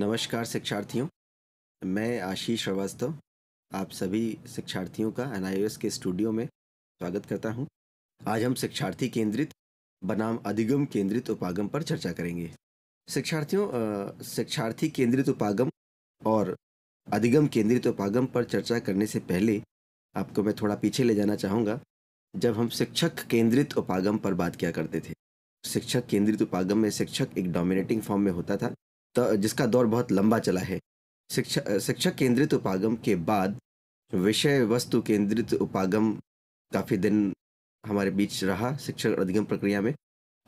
नमस्कार शिक्षार्थियों मैं आशीष श्रीवास्तव आप सभी शिक्षार्थियों का एन के स्टूडियो में स्वागत करता हूं। आज हम शिक्षार्थी केंद्रित बनाम अधिगम केंद्रित उपागम पर चर्चा करेंगे शिक्षार्थियों शिक्षार्थी केंद्रित उपागम और अधिगम केंद्रित उपागम पर चर्चा करने से पहले आपको मैं थोड़ा पीछे ले जाना चाहूँगा जब हम शिक्षक केंद्रित उपागम पर बात किया करते थे शिक्षक केंद्रित उपागम में शिक्षक एक डोमिनेटिंग फॉर्म में होता था जिसका दौर बहुत लंबा चला है शिक्षा शिक्षा केंद्रित उपागम के बाद विषय वस्तु केंद्रित उपागम काफ़ी दिन हमारे बीच रहा शिक्षण अधिगम प्रक्रिया में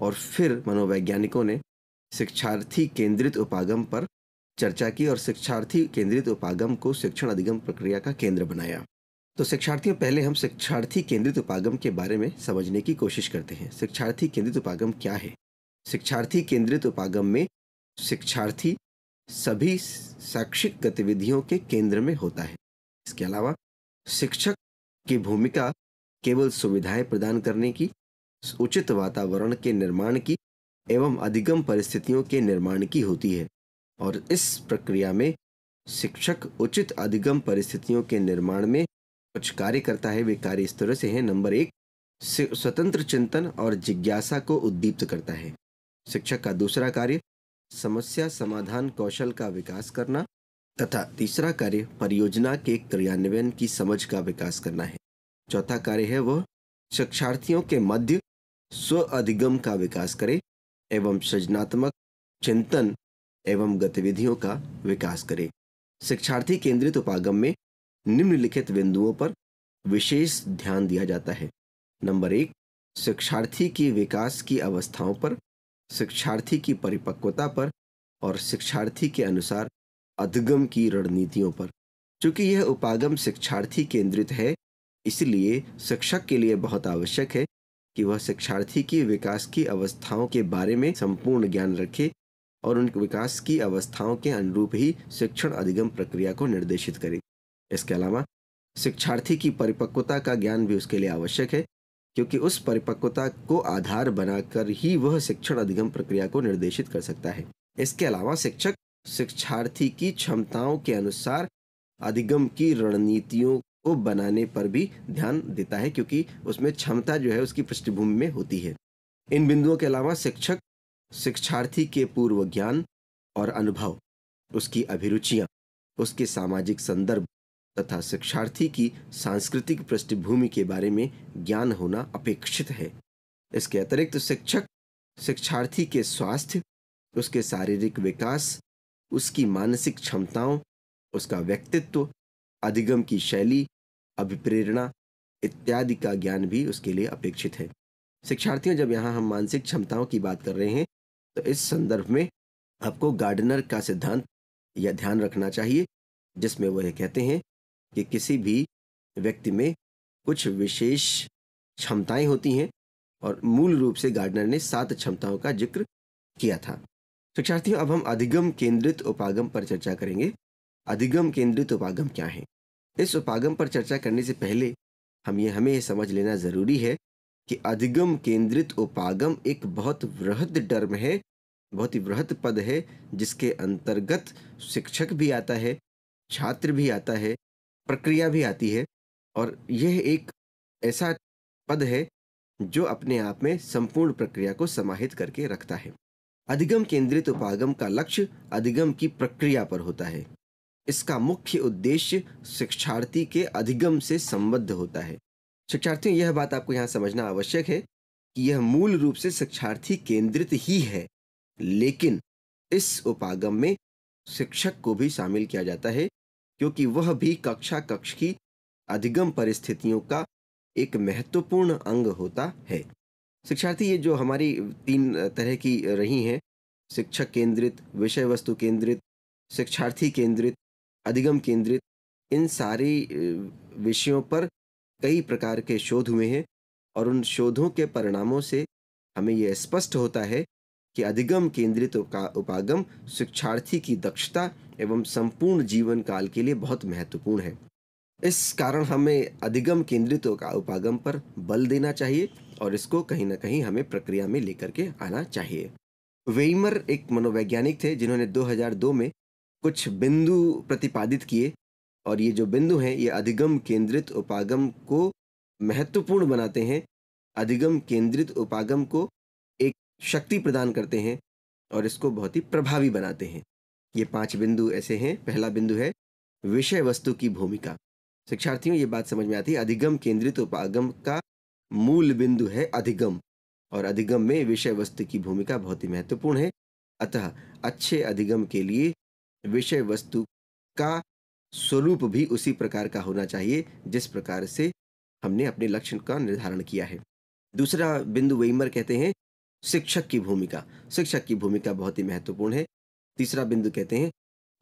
और फिर मनोवैज्ञानिकों ने शिक्षार्थी केंद्रित उपागम पर चर्चा की और शिक्षार्थी केंद्रित उपागम को शिक्षण अधिगम प्रक्रिया का केंद्र बनाया तो शिक्षार्थियों पहले हम शिक्षार्थी केंद्रित उपागम के बारे में समझने की कोशिश करते हैं शिक्षार्थी केंद्रित उपागम क्या है शिक्षार्थी केंद्रित उपागम में शिक्षार्थी सभी शैक्षिक गतिविधियों के केंद्र में होता है इसके अलावा शिक्षक की भूमिका केवल सुविधाएं प्रदान करने की उचित वातावरण के निर्माण की एवं अधिगम परिस्थितियों के निर्माण की होती है और इस प्रक्रिया में शिक्षक उचित अधिगम परिस्थितियों के निर्माण में कुछ कार्य करता है वे कार्य इस तरह से हैं नंबर एक स्वतंत्र चिंतन और जिज्ञासा को उद्दीप्त करता है शिक्षक का दूसरा कार्य समस्या समाधान कौशल का विकास करना तथा तीसरा कार्य परियोजना के क्रियान्वयन की समझ का विकास करना है चौथा कार्य है वह शिक्षार्थियों के मध्य स्व अधिगम का विकास करे एवं सृजनात्मक चिंतन एवं गतिविधियों का विकास करे शिक्षार्थी केंद्रित उपागम में निम्नलिखित बिंदुओं पर विशेष ध्यान दिया जाता है नंबर एक शिक्षार्थी की विकास की अवस्थाओं पर शिक्षार्थी की परिपक्वता पर और शिक्षार्थी के अनुसार अधिगम की रणनीतियों पर चूंकि यह उपागम शिक्षार्थी केंद्रित है इसलिए शिक्षक के लिए बहुत आवश्यक है कि वह शिक्षार्थी की विकास की अवस्थाओं के बारे में संपूर्ण ज्ञान रखे और उन विकास की अवस्थाओं के अनुरूप ही शिक्षण अधिगम प्रक्रिया को निर्देशित करे इसके अलावा शिक्षार्थी की परिपक्वता का ज्ञान भी उसके लिए आवश्यक है क्योंकि उस परिपक्वता को आधार बनाकर ही वह शिक्षण अधिगम प्रक्रिया को निर्देशित कर सकता है इसके अलावा शिक्षक शिक्षार्थी की क्षमताओं के अनुसार अधिगम की रणनीतियों को बनाने पर भी ध्यान देता है क्योंकि उसमें क्षमता जो है उसकी पृष्ठभूमि में होती है इन बिंदुओं के अलावा शिक्षक शिक्षार्थी के पूर्व ज्ञान और अनुभव उसकी अभिरुचियाँ उसके सामाजिक संदर्भ तथा शिक्षार्थी की सांस्कृतिक पृष्ठभूमि के बारे में ज्ञान होना अपेक्षित है इसके अतिरिक्त शिक्षक शिक्षार्थी के स्वास्थ्य उसके शारीरिक विकास उसकी मानसिक क्षमताओं उसका व्यक्तित्व अधिगम की शैली अभिप्रेरणा इत्यादि का ज्ञान भी उसके लिए अपेक्षित है शिक्षार्थियों जब यहाँ हम मानसिक क्षमताओं की बात कर रहे हैं तो इस संदर्भ में आपको गार्डनर का सिद्धांत या ध्यान रखना चाहिए जिसमें वह कहते हैं कि किसी भी व्यक्ति में कुछ विशेष क्षमताएं होती हैं और मूल रूप से गार्डनर ने सात क्षमताओं का जिक्र किया था शिक्षार्थियों तो अब हम अधिगम केंद्रित उपागम पर चर्चा करेंगे अधिगम केंद्रित उपागम क्या है इस उपागम पर चर्चा करने से पहले हम ये हमें यह समझ लेना ज़रूरी है कि अधिगम केंद्रित उपागम एक बहुत वृहद डर्म है बहुत ही वृहद पद है जिसके अंतर्गत शिक्षक भी आता है छात्र भी आता है प्रक्रिया भी आती है और यह एक ऐसा पद है जो अपने आप में संपूर्ण प्रक्रिया को समाहित करके रखता है अधिगम केंद्रित उपागम का लक्ष्य अधिगम की प्रक्रिया पर होता है इसका मुख्य उद्देश्य शिक्षार्थी के अधिगम से संबद्ध होता है शिक्षार्थियों यह बात आपको यहाँ समझना आवश्यक है कि यह मूल रूप से शिक्षार्थी केंद्रित ही है लेकिन इस उपागम में शिक्षक को भी शामिल किया जाता है क्योंकि वह भी कक्षा कक्ष की अधिगम परिस्थितियों का एक महत्वपूर्ण अंग होता है शिक्षार्थी ये जो हमारी तीन तरह की रही हैं शिक्षक केंद्रित विषय वस्तु केंद्रित शिक्षार्थी केंद्रित अधिगम केंद्रित इन सारे विषयों पर कई प्रकार के शोध हुए हैं और उन शोधों के परिणामों से हमें यह स्पष्ट होता है कि अधिगम केंद्रित उपागम शिक्षार्थी की दक्षता एवं संपूर्ण जीवन काल के लिए बहुत महत्वपूर्ण है इस कारण हमें अधिगम केंद्रित उपागम पर बल देना चाहिए और इसको कहीं ना कहीं हमें प्रक्रिया में लेकर के आना चाहिए वेमर एक मनोवैज्ञानिक थे जिन्होंने 2002 में कुछ बिंदु प्रतिपादित किए और ये जो बिंदु हैं ये अधिगम केंद्रित उपागम को महत्वपूर्ण बनाते हैं अधिगम केंद्रित उपागम को शक्ति प्रदान करते हैं और इसको बहुत ही प्रभावी बनाते हैं ये पांच बिंदु ऐसे हैं पहला बिंदु है विषय वस्तु की भूमिका शिक्षार्थियों ये बात समझ में आती है अधिगम केंद्रित उपागम का मूल बिंदु है अधिगम और अधिगम में विषय वस्तु की भूमिका बहुत ही महत्वपूर्ण है अतः अच्छे अधिगम के लिए विषय वस्तु का स्वरूप भी उसी प्रकार का होना चाहिए जिस प्रकार से हमने अपने लक्ष्य का निर्धारण किया है दूसरा बिंदु वेमर कहते हैं शिक्षक की भूमिका शिक्षक की भूमिका बहुत ही महत्वपूर्ण है तीसरा बिंदु कहते हैं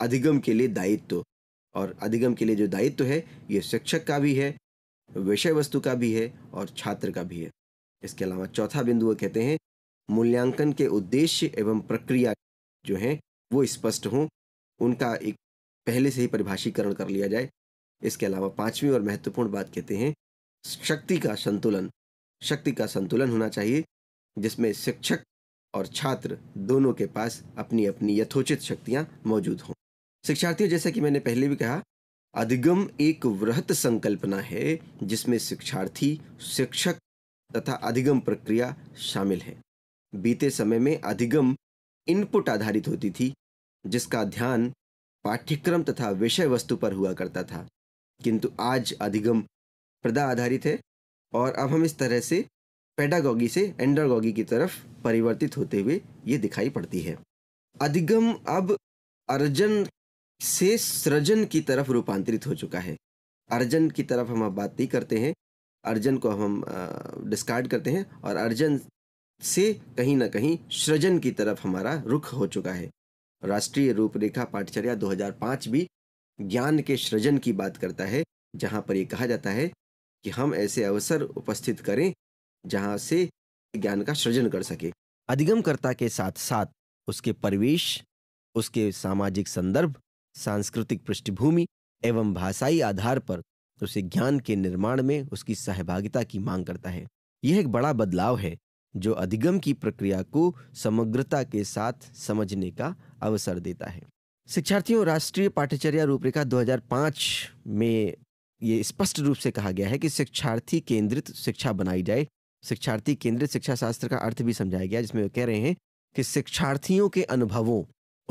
अधिगम के लिए दायित्व और अधिगम के लिए जो दायित्व है ये शिक्षक का भी है विषय वस्तु का भी है और छात्र का भी है इसके अलावा चौथा बिंदु वो कहते हैं मूल्यांकन के उद्देश्य एवं प्रक्रिया जो हैं वो स्पष्ट हों उनका एक पहले से ही परिभाषीकरण कर लिया जाए इसके अलावा पांचवी और महत्वपूर्ण बात कहते हैं शक्ति का संतुलन शक्ति का संतुलन होना चाहिए जिसमें शिक्षक और छात्र दोनों के पास अपनी अपनी यथोचित शक्तियां मौजूद हों शिक्षार्थियों जैसा कि मैंने पहले भी कहा अधिगम एक वृहत संकल्पना है जिसमें शिक्षार्थी शिक्षक तथा अधिगम प्रक्रिया शामिल है बीते समय में अधिगम इनपुट आधारित होती थी जिसका ध्यान पाठ्यक्रम तथा विषय वस्तु पर हुआ करता था किंतु आज अधिगम प्रदा आधारित है और अब हम इस तरह से पेडागॉगी से एंडागॉगी की तरफ परिवर्तित होते हुए ये दिखाई पड़ती है अधिगम अब अर्जन से सृजन की तरफ रूपांतरित हो चुका है अर्जन की तरफ हम अब बात नहीं करते हैं अर्जन को हम डिस्कार्ड करते हैं और अर्जन से कहीं ना कहीं सृजन की तरफ हमारा रुख हो चुका है राष्ट्रीय रूपरेखा पाठचर्या 2005 भी ज्ञान के सृजन की बात करता है जहाँ पर यह कहा जाता है कि हम ऐसे अवसर उपस्थित करें जहां से ज्ञान का सृजन कर सके अधिगमकर्ता के साथ साथ उसके परिवेश उसके सामाजिक संदर्भ सांस्कृतिक पृष्ठभूमि एवं भाषाई आधार पर उसे ज्ञान के निर्माण में उसकी सहभागिता की मांग करता है यह एक बड़ा बदलाव है जो अधिगम की प्रक्रिया को समग्रता के साथ समझने का अवसर देता है शिक्षार्थियों राष्ट्रीय पाठ्यचर्या रूपरेखा 2005 में ये स्पष्ट रूप से कहा गया है कि शिक्षार्थी केंद्रित शिक्षा बनाई जाए शिक्षार्थी केंद्रित शिक्षा शास्त्र का अर्थ भी समझाया गया जिसमें वे कह रहे हैं कि शिक्षार्थियों के अनुभवों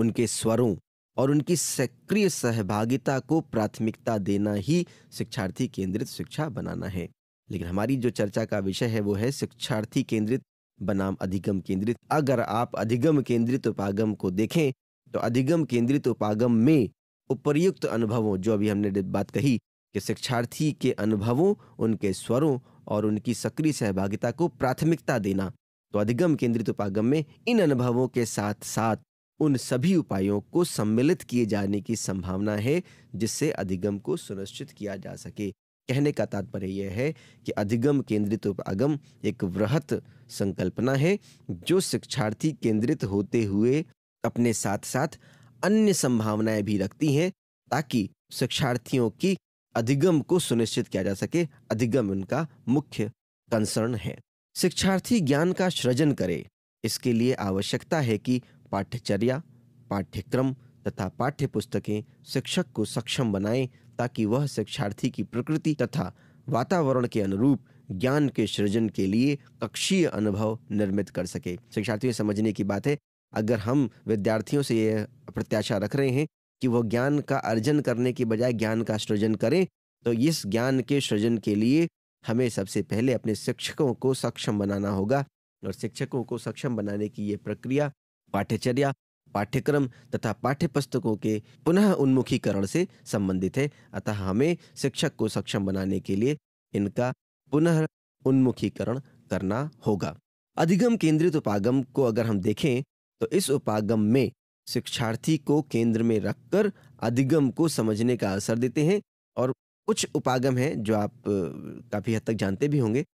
उनके स्वरों और उनकी सक्रिय सहभागिता को प्राथमिकता देना ही शिक्षार्थी केंद्रित शिक्षा बनाना है लेकिन हमारी जो चर्चा का विषय है वो है शिक्षार्थी केंद्रित बनाम अधिगम केंद्रित अगर आप अधिगम केंद्रित उपागम को देखें तो अधिगम केंद्रित उपागम में उपर्युक्त अनुभवों जो अभी हमने बात कही कि शिक्षार्थी के अनुभवों उनके स्वरों और उनकी सक्रिय सहभागिता को प्राथमिकता देना तो अधिगम केंद्रित उपागम में इन अनुभवों के साथ साथ उन सभी उपायों को सम्मिलित किए जाने की संभावना है जिससे अधिगम को सुनिश्चित किया जा सके कहने का तात्पर्य यह है कि अधिगम केंद्रित उपागम एक वृहत संकल्पना है जो शिक्षार्थी केंद्रित होते हुए अपने साथ साथ अन्य संभावनाएं भी रखती हैं ताकि शिक्षार्थियों की अधिगम को सुनिश्चित किया जा सके अधिगम उनका मुख्य कंसर्न है शिक्षार्थी ज्ञान का सृजन करे इसके लिए आवश्यकता है कि पाठ्यचर्या पाठ्यक्रम तथा पाठ्य पुस्तकें शिक्षक को सक्षम बनाए ताकि वह शिक्षार्थी की प्रकृति तथा वातावरण के अनुरूप ज्ञान के सृजन के लिए कक्षीय अनुभव निर्मित कर सके शिक्षार्थियों समझने की बात है अगर हम विद्यार्थियों से यह प्रत्याशा रख रहे हैं कि वह ज्ञान का अर्जन करने के बजाय ज्ञान का सृजन करें तो इस ज्ञान के सृजन के लिए हमें सबसे पहले अपने शिक्षकों को सक्षम बनाना होगा और शिक्षकों को सक्षम बनाने की ये प्रक्रिया पाठ्यचर्या पाठ्यक्रम तथा पाठ्य पुस्तकों के पुनः उन्मुखीकरण से संबंधित है अतः हमें शिक्षक को सक्षम बनाने के लिए इनका पुनः उन्मुखीकरण करना होगा अधिगम केंद्रित उपागम को अगर हम देखें तो इस उपागम में शिक्षार्थी को केंद्र में रखकर अधिगम को समझने का अवसर देते हैं और कुछ उपागम हैं जो आप काफ़ी हद तक जानते भी होंगे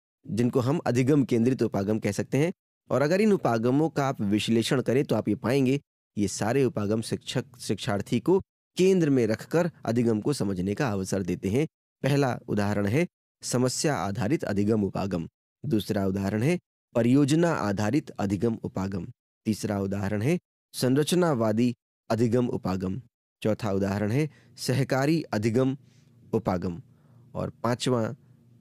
जिनको हम अधिगम केंद्रित उपागम कह सकते हैं और अगर इन उपागमों का आप विश्लेषण करें तो आप ये पाएंगे ये सारे उपागम शिक्षक शिक्षार्थी को केंद्र में रखकर अधिगम को समझने का अवसर देते हैं पहला उदाहरण है समस्या आधारित अधिगम उपागम दूसरा उदाहरण है परियोजना आधारित अधिगम उपागम तीसरा उदाहरण है संरचनावादी अधिगम उपागम चौथा उदाहरण है सहकारी अधिगम उपागम और पांचवा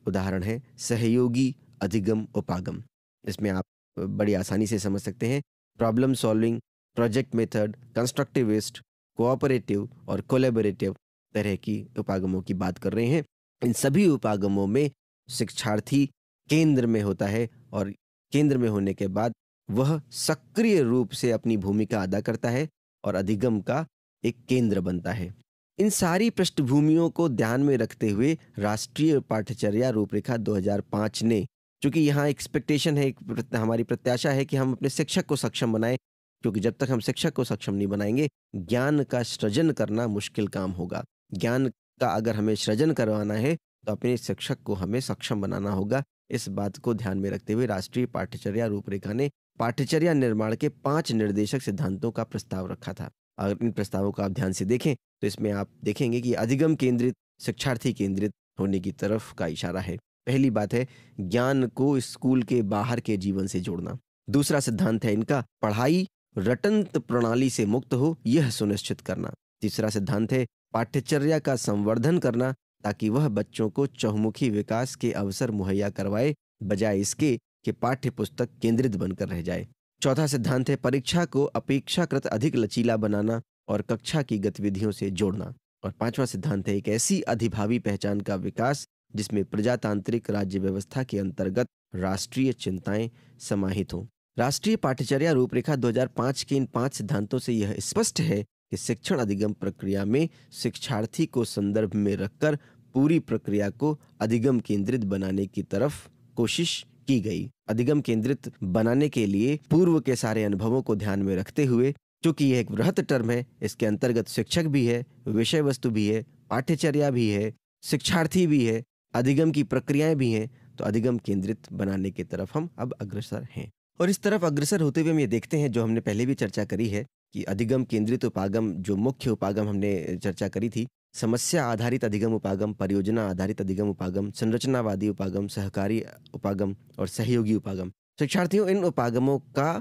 उदाहरण है सहयोगी अधिगम उपागम इसमें आप बड़ी आसानी से समझ सकते हैं problem solving project method constructivist cooperative और कोलेबोरेटिव तरह की उपागमों की बात कर रहे हैं इन सभी उपागमों में शिक्षार्थी केंद्र में होता है और केंद्र में होने के बाद वह सक्रिय रूप से अपनी भूमिका अदा करता है और अधिगम का एक केंद्र बनता है इन सारी पृष्ठभूमियों को ध्यान में रखते हुए राष्ट्रीय पाठ्यचर्या रूपरेखा 2005 ने क्योंकि यहाँ एक्सपेक्टेशन है एक हमारी प्रत्याशा है कि हम अपने शिक्षक को सक्षम बनाएं क्योंकि जब तक हम शिक्षक को सक्षम नहीं बनाएंगे ज्ञान का सृजन करना मुश्किल काम होगा ज्ञान का अगर हमें सृजन करवाना है तो अपने शिक्षक को हमें सक्षम बनाना होगा इस बात को ध्यान में रखते हुए राष्ट्रीय पाठ्यचर्या रूपरेखा ने पाठ्यचर्या निर्माण के पांच निर्देशक सिद्धांतों का प्रस्ताव रखा था अगर इन प्रस्तावों को आप ध्यान से देखें तो इसमें आप देखेंगे कि अधिगम केंद्रित शिक्षार्थी केंद्रित होने की तरफ का इशारा है पहली बात है ज्ञान को स्कूल के बाहर के जीवन से जोड़ना दूसरा सिद्धांत है इनका पढ़ाई रटंत प्रणाली से मुक्त हो यह सुनिश्चित करना तीसरा सिद्धांत है पाठ्यचर्या का संवर्धन करना ताकि वह बच्चों को चहुमुखी विकास के अवसर मुहैया करवाए बजाय इसके कि पाठ्य पुस्तक केंद्रित बनकर रह जाए चौथा सिद्धांत है परीक्षा को अपेक्षाकृत अधिक लचीला बनाना और कक्षा की गतिविधियों से जोड़ना और पांचवा सिद्धांत है एक ऐसी अधिभावी पहचान का विकास जिसमें प्रजातांत्रिक राज्य व्यवस्था के अंतर्गत राष्ट्रीय चिंताएं समाहित हों राष्ट्रीय पाठ्यचर्या रूपरेखा 2005 के इन पांच सिद्धांतों से यह स्पष्ट है कि शिक्षण अधिगम प्रक्रिया में शिक्षार्थी को संदर्भ में रखकर पूरी प्रक्रिया को अधिगम केंद्रित बनाने की तरफ कोशिश की गई अधिगम केंद्रित बनाने के लिए पूर्व के सारे अनुभवों को ध्यान में रखते हुए चूंकि यह एक बृहत टर्म है इसके अंतर्गत शिक्षक भी है विषय वस्तु भी है पाठ्यचर्या भी है शिक्षार्थी भी है अधिगम की प्रक्रियाएं भी हैं तो अधिगम केंद्रित बनाने की के तरफ हम अब अग्रसर हैं और इस तरफ अग्रसर होते हुए हम ये देखते हैं जो हमने पहले भी चर्चा करी है कि अधिगम केंद्रित उपागम जो मुख्य उपागम हमने चर्चा करी थी समस्या आधारित अधिगम उपागम परियोजना आधारित अधिगम उपागम संरचनावादी उपागम सहकारी उपागम और सहयोगी उपागम शिक्षार्थियों इन उपागमों का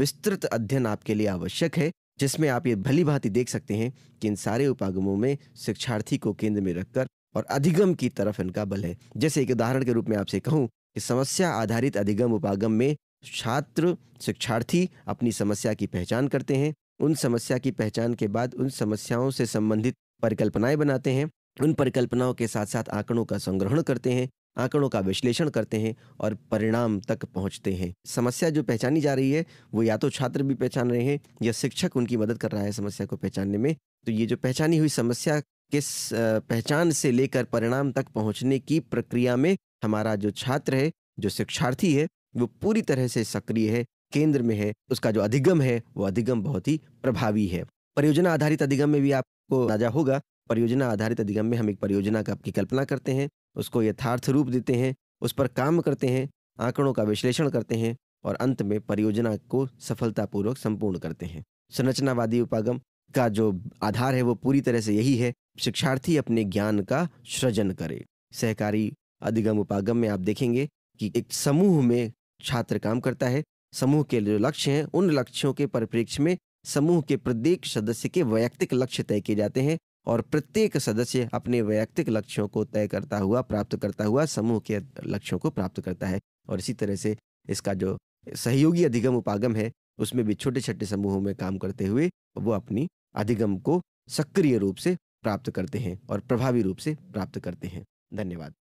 विस्तृत अध्ययन आपके लिए आवश्यक है जिसमें आप ये भली भांति देख सकते हैं कि इन सारे उपागमों में शिक्षार्थी को केंद्र में रखकर और अधिगम की तरफ इनका बल है जैसे एक उदाहरण के रूप में आपसे कहूँ कि समस्या आधारित अधिगम उपागम में छात्र शिक्षार्थी अपनी समस्या की पहचान करते हैं उन समस्या की पहचान के बाद उन समस्याओं से संबंधित परिकल्पनाएं बनाते हैं उन परिकल्पनाओं के साथ साथ आंकड़ों का संग्रहण करते हैं आंकड़ों का विश्लेषण करते हैं और परिणाम तक पहुंचते हैं समस्या जो पहचानी जा रही है वो या तो छात्र भी पहचान रहे हैं या शिक्षक उनकी मदद कर रहा है समस्या को पहचानने में तो ये जो पहचानी हुई समस्या किस पहचान से लेकर परिणाम तक पहुंचने की प्रक्रिया में हमारा जो छात्र है जो शिक्षार्थी है वो पूरी तरह से सक्रिय है केंद्र में है उसका जो अधिगम है वो अधिगम बहुत ही प्रभावी है परियोजना आधारित अधिगम में भी आपको अंदाजा होगा परियोजना आधारित अधिगम में हम एक परियोजना का आपकी कल्पना करते हैं उसको यथार्थ रूप देते हैं उस पर काम करते हैं आंकड़ों का विश्लेषण करते हैं और अंत में परियोजना को सफलतापूर्वक संपूर्ण करते हैं संरचनावादी उपागम का जो आधार है वो पूरी तरह से यही है शिक्षार्थी अपने ज्ञान का सृजन करे सहकारी अधिगम उपागम में आप देखेंगे कि एक समूह में छात्र काम करता है समूह के जो लक्ष्य हैं उन लक्ष्यों के परिप्रेक्ष्य में समूह के प्रत्येक सदस्य के वैयक्तिक लक्ष्य तय किए जाते हैं और प्रत्येक सदस्य अपने वैयक्तिक लक्ष्यों को तय करता हुआ प्राप्त करता हुआ समूह के लक्ष्यों को प्राप्त करता है और इसी तरह से इसका जो सहयोगी अधिगम उपागम है उसमें भी छोटे छोटे समूहों में काम करते हुए वो अपनी अधिगम को सक्रिय रूप से प्राप्त करते हैं और प्रभावी रूप से प्राप्त करते हैं धन्यवाद